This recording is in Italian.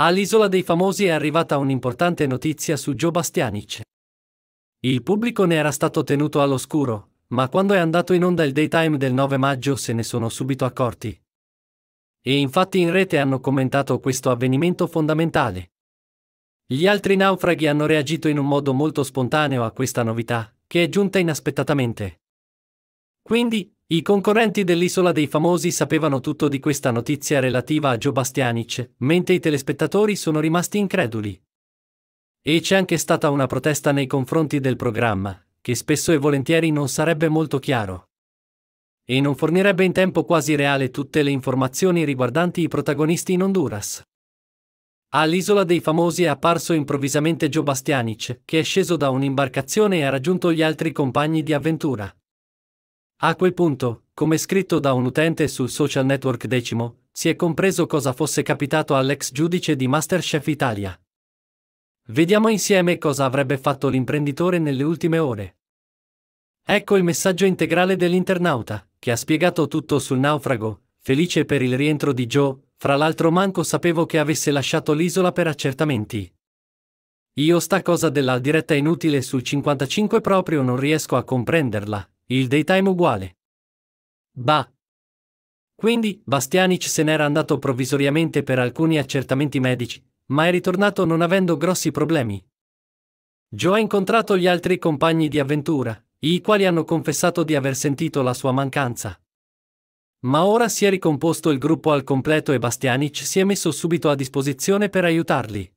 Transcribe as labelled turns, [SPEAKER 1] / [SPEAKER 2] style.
[SPEAKER 1] All'Isola dei Famosi è arrivata un'importante notizia su Joe Bastianic. Il pubblico ne era stato tenuto all'oscuro, ma quando è andato in onda il daytime del 9 maggio se ne sono subito accorti. E infatti in rete hanno commentato questo avvenimento fondamentale. Gli altri naufraghi hanno reagito in un modo molto spontaneo a questa novità, che è giunta inaspettatamente. Quindi, i concorrenti dell'Isola dei Famosi sapevano tutto di questa notizia relativa a Joe Bastianic, mentre i telespettatori sono rimasti increduli. E c'è anche stata una protesta nei confronti del programma, che spesso e volentieri non sarebbe molto chiaro. E non fornirebbe in tempo quasi reale tutte le informazioni riguardanti i protagonisti in Honduras. All'Isola dei Famosi è apparso improvvisamente Joe Bastianic, che è sceso da un'imbarcazione e ha raggiunto gli altri compagni di avventura. A quel punto, come scritto da un utente sul social network decimo, si è compreso cosa fosse capitato all'ex giudice di Masterchef Italia. Vediamo insieme cosa avrebbe fatto l'imprenditore nelle ultime ore. Ecco il messaggio integrale dell'internauta, che ha spiegato tutto sul naufrago, felice per il rientro di Joe, fra l'altro manco sapevo che avesse lasciato l'isola per accertamenti. Io sta cosa della diretta inutile sul 55 proprio non riesco a comprenderla, il daytime uguale. Bah. Quindi Bastianic se n'era andato provvisoriamente per alcuni accertamenti medici, ma è ritornato non avendo grossi problemi. Joe ha incontrato gli altri compagni di avventura, i quali hanno confessato di aver sentito la sua mancanza. Ma ora si è ricomposto il gruppo al completo e Bastianic si è messo subito a disposizione per aiutarli.